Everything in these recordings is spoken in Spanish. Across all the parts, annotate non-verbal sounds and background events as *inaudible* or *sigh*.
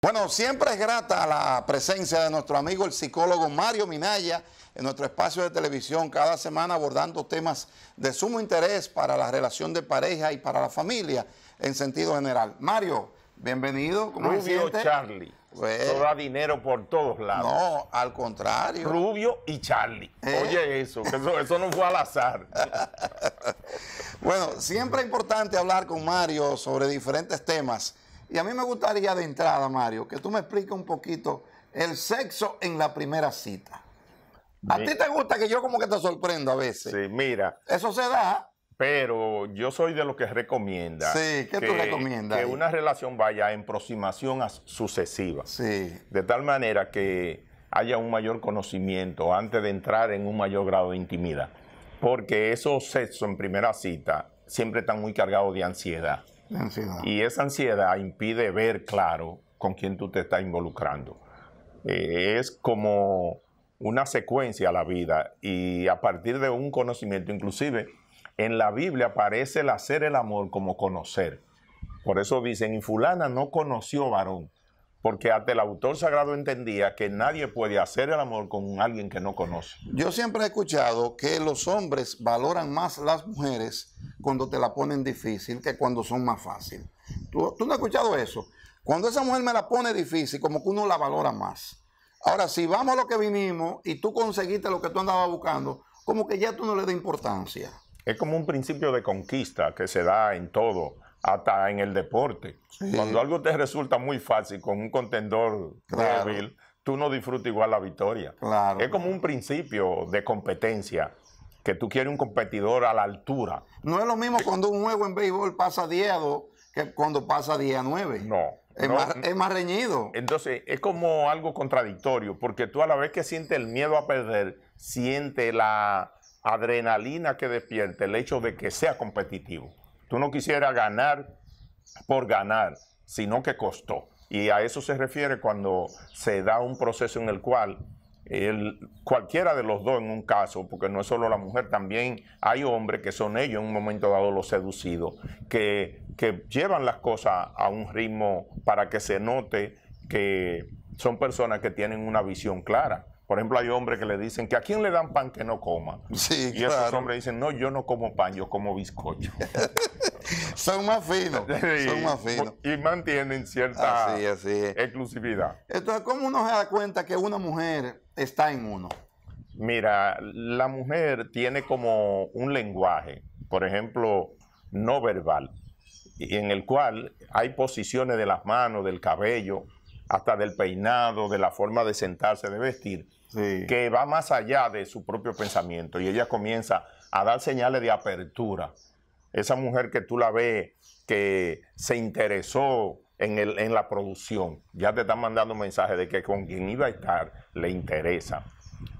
Bueno, siempre es grata la presencia de nuestro amigo el psicólogo Mario Minaya en nuestro espacio de televisión cada semana abordando temas de sumo interés para la relación de pareja y para la familia en sentido general. Mario, bienvenido. Rubio Charlie. Todo pues, da dinero por todos lados. No, al contrario. Rubio y Charlie. Eh. Oye eso, eso, eso no fue al azar. *laughs* bueno, siempre es importante hablar con Mario sobre diferentes temas y a mí me gustaría de entrada, Mario, que tú me expliques un poquito el sexo en la primera cita. ¿A ti te gusta que yo como que te sorprendo a veces? Sí, mira. Eso se da. Pero yo soy de los que recomienda. Sí, que, tú recomiendas? Que una relación vaya en aproximación a sucesiva. Sí. De tal manera que haya un mayor conocimiento antes de entrar en un mayor grado de intimidad. Porque esos sexos en primera cita siempre están muy cargados de ansiedad. Y esa ansiedad impide ver claro con quién tú te estás involucrando. Eh, es como una secuencia a la vida y a partir de un conocimiento, inclusive en la Biblia aparece el hacer el amor como conocer. Por eso dicen, y fulana no conoció varón, porque hasta el autor sagrado entendía que nadie puede hacer el amor con alguien que no conoce. Yo siempre he escuchado que los hombres valoran más las mujeres cuando te la ponen difícil que cuando son más fácil. ¿Tú, tú no has escuchado eso? Cuando esa mujer me la pone difícil, como que uno la valora más. Ahora, si vamos a lo que vinimos y tú conseguiste lo que tú andabas buscando, como que ya tú no le das importancia. Es como un principio de conquista que se da en todo hasta en el deporte. Cuando algo te resulta muy fácil con un contendor débil, tú no disfrutas igual la victoria. es como un principio de competencia, que tú quieres un competidor a la altura. No es lo mismo cuando un juego en béisbol pasa 10 a 2 que cuando pasa 10 a 9. No. Es, más, reñido. Entonces, es como algo contradictorio, porque tú a la vez que sientes el miedo a perder, sientes la adrenalina que despierta el hecho de que sea competitivo. Tú no quisieras ganar por ganar, sino que costó. Y a eso se refiere cuando se da un proceso en el cual cualquiera de los dos en un caso, porque no es solo la mujer, también hay hombres que son ellos en un momento dado los seducidos, que, que llevan las cosas a un ritmo para que se note que son personas que tienen una visión clara. Por ejemplo, hay hombres que le dicen que a quién le dan pan que no coma. Sí, y esos hombres dicen, no, yo no como pan, yo como bizcocho. *laughs* son más finos. *laughs* son más finos. Y mantienen cierta exclusividad. Entonces, ¿cómo uno se da cuenta que una mujer está en uno? Mira, la mujer tiene como un lenguaje, por ejemplo, no verbal, en el cual hay posiciones de las manos, del cabello, hasta del peinado, de la forma de sentarse, de vestir, que va más allá de su propio pensamiento. Y ella comienza a dar señales de apertura. Esa mujer que tú la ves, que se interesó en, la producción, ya te está mandando un mensaje de que con quien iba a estar le interesa.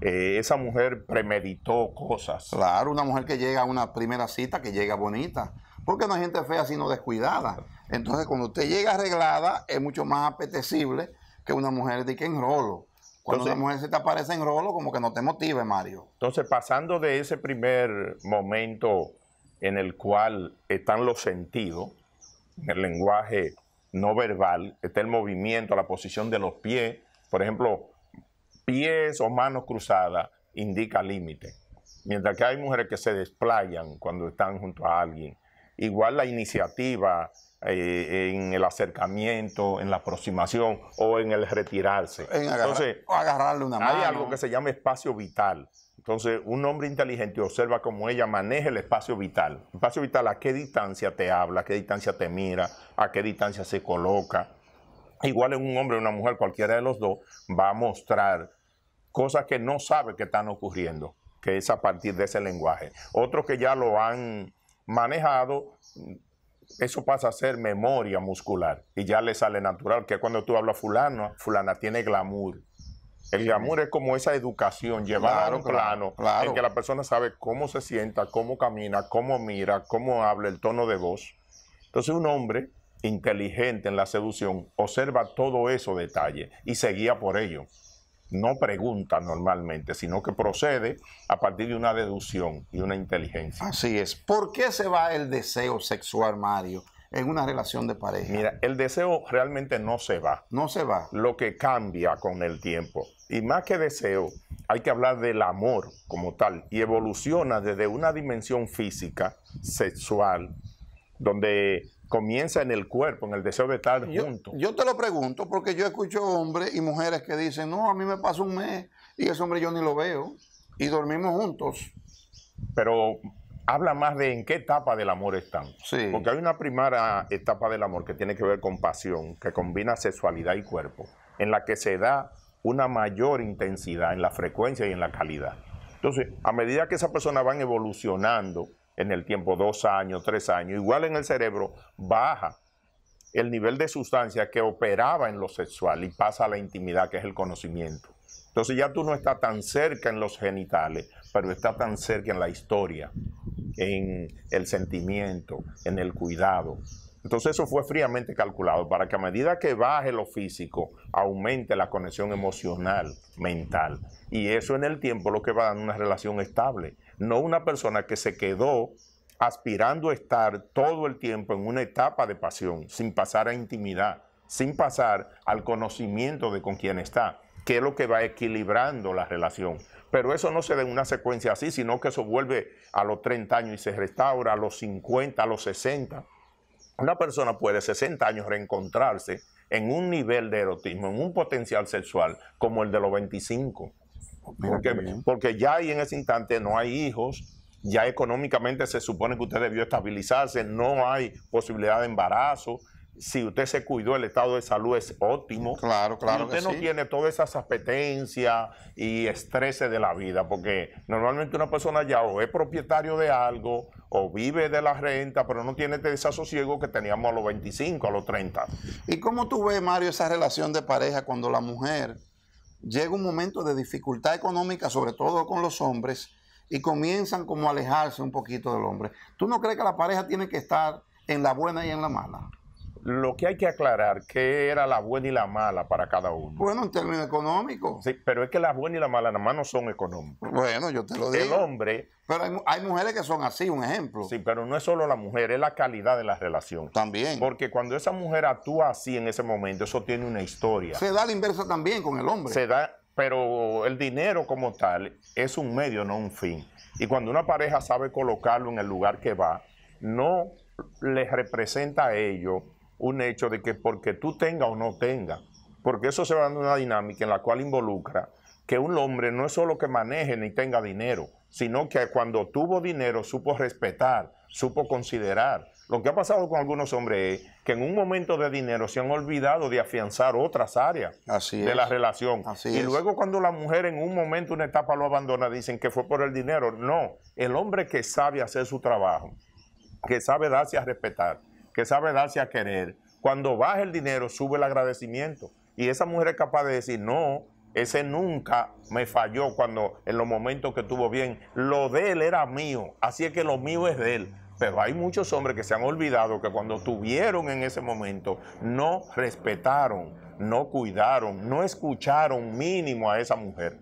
Eh, esa mujer premeditó cosas. Claro, una mujer que llega a una primera cita, que llega bonita porque no hay gente fea sino descuidada. Entonces cuando usted llega arreglada es mucho más apetecible que una mujer de que en rolo. Cuando una mujer se te aparece en rolo, como que no te motive, Mario. Entonces, pasando de ese primer momento en el cual están los sentidos, en el lenguaje no verbal, está el movimiento, la posición de los pies, por ejemplo, pies o manos cruzadas indica límite. Mientras que hay mujeres que se desplayan cuando están junto a alguien, Igual la iniciativa eh, en el acercamiento, en la aproximación o en el retirarse. Entonces, agarrarle una mano. Hay algo que se llama espacio vital. Entonces, un hombre inteligente observa cómo ella maneja el espacio vital. El espacio vital, a qué distancia te habla, a qué distancia te mira, a qué distancia se coloca. Igual en un hombre o una mujer, cualquiera de los dos, va a mostrar cosas que no sabe que están ocurriendo, que es a partir de ese lenguaje. Otros que ya lo han manejado, eso pasa a ser memoria muscular y ya le sale natural, que cuando tú hablas fulano, fulana tiene glamour. El glamour es como esa educación llevada a un plano en que la persona sabe cómo se sienta, cómo camina, cómo mira, cómo habla, el tono de voz. Entonces un hombre inteligente en la seducción observa todo eso detalle y se guía por ello no pregunta normalmente, sino que procede a partir de una deducción y una inteligencia. Así es. ¿Por qué se va el deseo sexual, Mario, en una relación de pareja? Mira, el deseo realmente no se va. No se va. Lo que cambia con el tiempo. Y más que deseo, hay que hablar del amor como tal. Y evoluciona desde una dimensión física, sexual, donde comienza en el cuerpo, en el deseo de estar juntos. Yo te lo pregunto porque yo escucho hombres y mujeres que dicen, no, a mí me pasa un mes y ese hombre yo ni lo veo y dormimos juntos. Pero habla más de en qué etapa del amor están. Porque hay una primera etapa del amor que tiene que ver con pasión, que combina sexualidad y cuerpo, en la que se da una mayor intensidad en la frecuencia y en la calidad. Entonces, a medida que esas personas van evolucionando en el tiempo, dos años, tres años, igual en el cerebro, baja el nivel de sustancia que operaba en lo sexual y pasa a la intimidad, que es el conocimiento. Entonces ya tú no estás tan cerca en los genitales, pero estás tan cerca en la historia, en el sentimiento, en el cuidado. Entonces eso fue fríamente calculado para que a medida que baje lo físico, aumente la conexión emocional, mental. Y eso en el tiempo lo que va a dar una relación estable no una persona que se quedó aspirando a estar todo el tiempo en una etapa de pasión, sin pasar a intimidad, sin pasar al conocimiento de con quién está, que es lo que va equilibrando la relación. Pero eso no se da en una secuencia así, sino que eso vuelve a los 30 años y se restaura a los 50, a los 60. Una persona puede 60 años reencontrarse en un nivel de erotismo, en un potencial sexual como el de los 25. Porque, ya ahí en ese instante no hay hijos, ya económicamente se supone que usted debió estabilizarse, no hay posibilidad de embarazo. Si usted se cuidó, el estado de salud es óptimo. Claro, claro. Y usted no tiene todas esas apetencias y estreses de la vida, porque normalmente una persona ya o es propietario de algo o vive de la renta, pero no tiene ese desasosiego que teníamos a los 25, a los 30. ¿Y cómo tú ves, Mario, esa relación de pareja cuando la mujer llega un momento de dificultad económica, sobre todo con los hombres, y comienzan como a alejarse un poquito del hombre. ¿Tú no crees que la pareja tiene que estar en la buena y en la mala? Lo que hay que aclarar, que era la buena y la mala para cada uno? Bueno, en términos económicos. Sí, pero es que la buena y la mala nada más no son económicos Bueno, yo te lo digo. El hombre... Pero hay, hay, mujeres que son así, un ejemplo. Sí, pero no es solo la mujer, es la calidad de la relación. También. Porque cuando esa mujer actúa así en ese momento, eso tiene una historia. Se da la inversa también con el hombre. Se da, pero el dinero como tal es un medio, no un fin. Y cuando una pareja sabe colocarlo en el lugar que va, no les representa a ellos un hecho de que porque tú tenga o no tenga, porque eso se va dando una dinámica en la cual involucra que un hombre no es solo que maneje ni tenga dinero, sino que cuando tuvo dinero supo respetar, supo considerar. Lo que ha pasado con algunos hombres es que en un momento de dinero se han olvidado de afianzar otras áreas de la relación. y luego cuando la mujer en un momento, una etapa lo abandona, dicen que fue por el dinero. No, el hombre que sabe hacer su trabajo, que sabe darse a respetar, que sabe darse a querer, cuando baja el dinero sube el agradecimiento. Y esa mujer es capaz de decir, no, ese nunca me falló cuando en los momentos que estuvo bien. Lo de él era mío, así es que lo mío es de él. Pero hay muchos hombres que se han olvidado que cuando tuvieron en ese momento no respetaron, no cuidaron, no escucharon mínimo a esa mujer.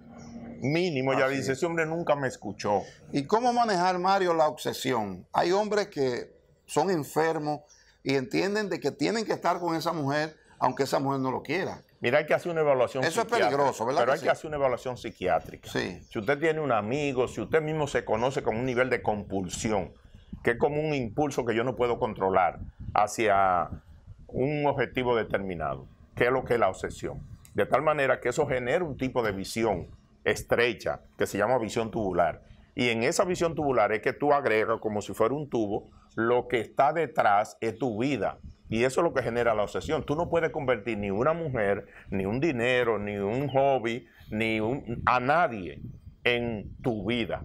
Mínimo, ya dice, ese hombre nunca me escuchó. ¿Y cómo manejar, Mario, la obsesión? Hay hombres que son enfermos y entienden de que tienen que estar con esa mujer aunque esa mujer no lo quiera. Mira, hay que hacer una evaluación psiquiátrica. Eso es peligroso, ¿verdad? Pero hay que hacer una evaluación psiquiátrica. Si usted tiene un amigo, si usted mismo se conoce con un nivel de compulsión, que es como un impulso que yo no puedo controlar hacia un objetivo determinado, que es lo que es la obsesión. De tal manera que eso genera un tipo de visión estrecha, que se llama visión tubular, y en esa visión tubular es que tú agregas como si fuera un tubo, lo que está detrás es tu vida. Y eso es lo que genera la obsesión. Tú no puedes convertir ni una mujer, ni un dinero, ni un hobby, ni un, a nadie en tu vida.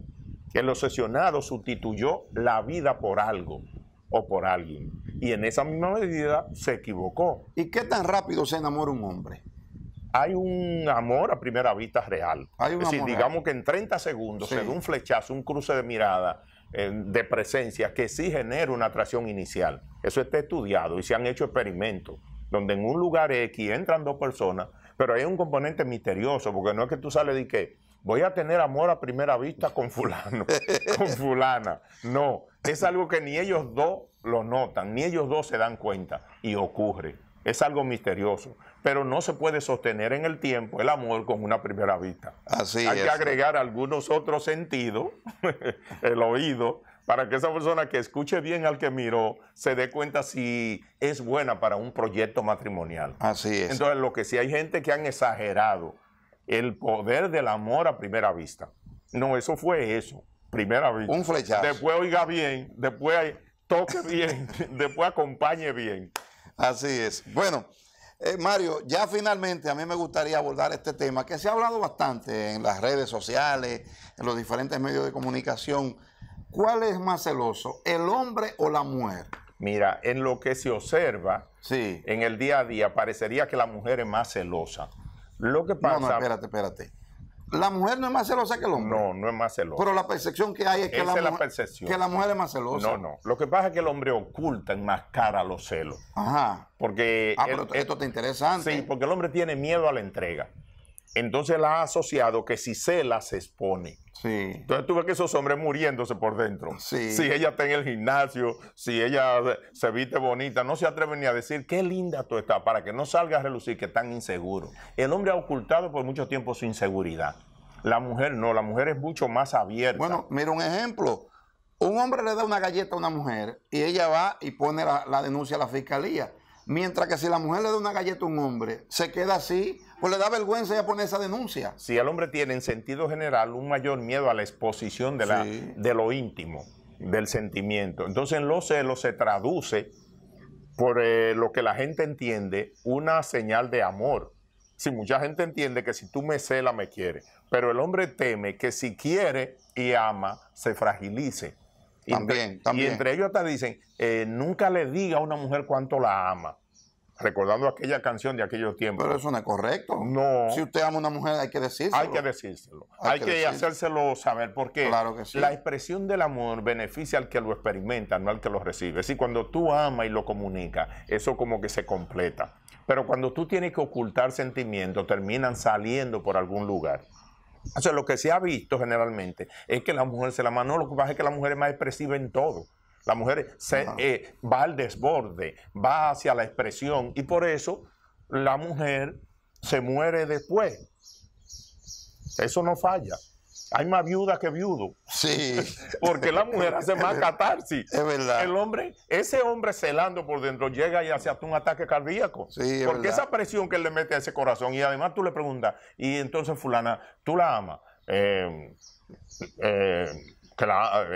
El obsesionado sustituyó la vida por algo o por alguien. Y en esa misma medida se equivocó. ¿Y qué tan rápido se enamora un hombre? hay un amor a primera vista real. Hay digamos que en 30 segundos se da un flechazo, un cruce de mirada, eh, de presencia, que sí genera una atracción inicial. Eso está estudiado y se han hecho experimentos donde en un lugar X entran dos personas, pero hay un componente misterioso, porque no es que tú sales de que voy a tener amor a primera vista con fulano, *laughs* con fulana. No, es algo que ni ellos dos lo notan, ni ellos dos se dan cuenta y ocurre. Es algo misterioso pero no se puede sostener en el tiempo el amor con una primera vista. Así Hay que agregar algunos otros sentidos, *laughs* el oído, para que esa persona que escuche bien al que miró se dé cuenta si es buena para un proyecto matrimonial. Así es. Entonces, lo que sí hay gente que han exagerado el poder del amor a primera vista. No, eso fue eso, primera vista. Un flechazo. Después oiga bien, después toque bien, *laughs* después acompañe bien. Así es. Bueno. Eh, Mario, ya finalmente a mí me gustaría abordar este tema que se ha hablado bastante en las redes sociales, en los diferentes medios de comunicación. ¿Cuál es más celoso, el hombre o la mujer? Mira, en lo que se observa sí. en el día a día, parecería que la mujer es más celosa. Lo No, no, espérate, espérate. La mujer no es más celosa que el hombre. No, no es más celosa. Pero la percepción que hay es que, la, es la mujer, percepción. que la mujer es más celosa. No, no. Lo que pasa es que el hombre oculta, en cara los celos. Ajá. Porque. Ah, pero esto te interesa antes. Sí, porque el hombre tiene miedo a la entrega entonces la ha asociado que si se la se expone. Entonces tú ves que esos hombres muriéndose por dentro. Si ella está en el gimnasio, si ella se viste bonita, no se atreven ni a decir qué linda tú estás para que no salga a relucir que tan inseguro. El hombre ha ocultado por mucho tiempo su inseguridad. La mujer no, la mujer es mucho más abierta. Bueno, mira un ejemplo. Un hombre le da una galleta a una mujer y ella va y pone la denuncia a la fiscalía. Mientras que si la mujer le da una galleta a un hombre, se queda así, pues le da vergüenza ya poner esa denuncia. Si el hombre tiene en sentido general un mayor miedo a la exposición de, la, de lo íntimo, del sentimiento. Entonces en los celos se traduce, por eh, lo que la gente entiende, una señal de amor. Si mucha gente entiende que si tú me celas, me quieres. Pero el hombre teme que si quiere y ama, se fragilice. También, Y entre ellos hasta dicen, eh, nunca le diga a una mujer cuánto la ama. Recordando aquella canción de aquellos tiempos. Pero eso no es correcto. No. Si usted ama a una mujer, hay que decírselo. Hay que decírselo. Hay, que, hacérselo saber. Porque claro la expresión del amor beneficia al que lo experimenta, no al que lo recibe. Es cuando tú amas y lo comunicas, eso como que se completa. Pero cuando tú tienes que ocultar sentimientos, terminan saliendo por algún lugar lo que se ha visto generalmente es que la mujer se la mano, lo que pasa es que la mujer es más expresiva en todo. La mujer se, eh, va al desborde, va hacia la expresión y por eso la mujer se muere después. Eso no falla hay más viuda que viudo. Sí. *laughs* Porque la mujer hace más catarsis. Es verdad. El hombre, ese hombre celando por dentro llega y hace hasta un ataque cardíaco. Sí, Porque esa presión que él le mete a ese corazón y además tú le preguntas, y entonces fulana, tú la amas. eh, eh que la,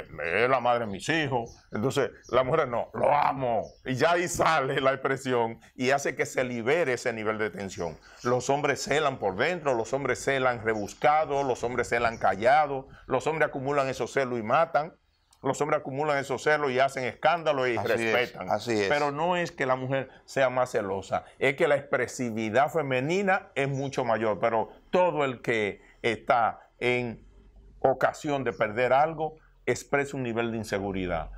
es la madre de mis hijos. Entonces, la mujer no, lo amo. Y ya ahí sale la expresión y hace que se libere ese nivel de tensión. Los hombres celan por dentro, los hombres celan rebuscado los hombres celan callado los hombres acumulan esos celos y matan. Los hombres acumulan esos celos y hacen escándalo y respetan. Pero no es que la mujer sea más celosa, es que la expresividad femenina es mucho mayor. Pero todo el que está en ocasión de perder algo expresa un nivel de inseguridad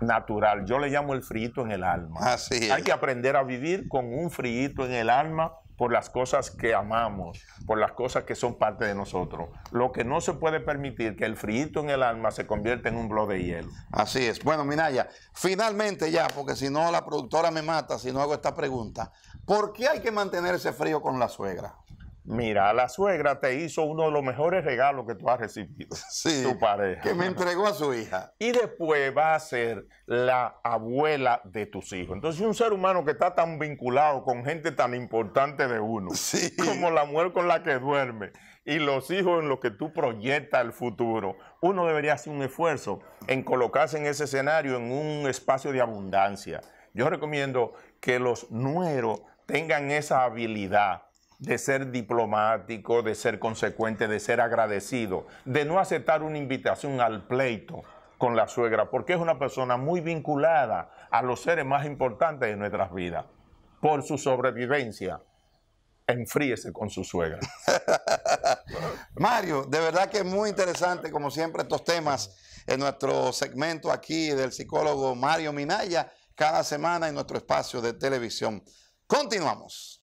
natural. Yo le llamo el frito en el alma. Así Hay que aprender a vivir con un frío en el alma por las cosas que amamos, por las cosas que son parte de nosotros. Lo que no se puede permitir que el frío en el alma se convierta en un bloque de hielo. Así es. Bueno, Minaya, finalmente ya, porque si no la productora me mata si no hago esta pregunta. ¿Por qué hay que mantenerse frío con la suegra? Mira, la suegra te hizo uno de los mejores regalos que tú has recibido. *laughs* Sí. Tu pareja. Que me entregó a su hija. Y después va a ser la abuela de tus hijos. Entonces, un ser humano que está tan vinculado con gente tan importante de uno, como la mujer con la que duerme y los hijos en los que tú proyectas el futuro, uno debería hacer un esfuerzo en colocarse en ese escenario, en un espacio de abundancia. Yo recomiendo que los nueros tengan esa habilidad de ser diplomático, de ser consecuente, de ser agradecido, de no aceptar una invitación al pleito con la suegra, porque es una persona muy vinculada a los seres más importantes de nuestras vidas. Por su sobrevivencia, enfríese con su suegra. *laughs* Mario, de verdad que es muy interesante, como siempre, estos temas en nuestro segmento aquí del psicólogo Mario Minaya, cada semana en nuestro espacio de televisión. Continuamos.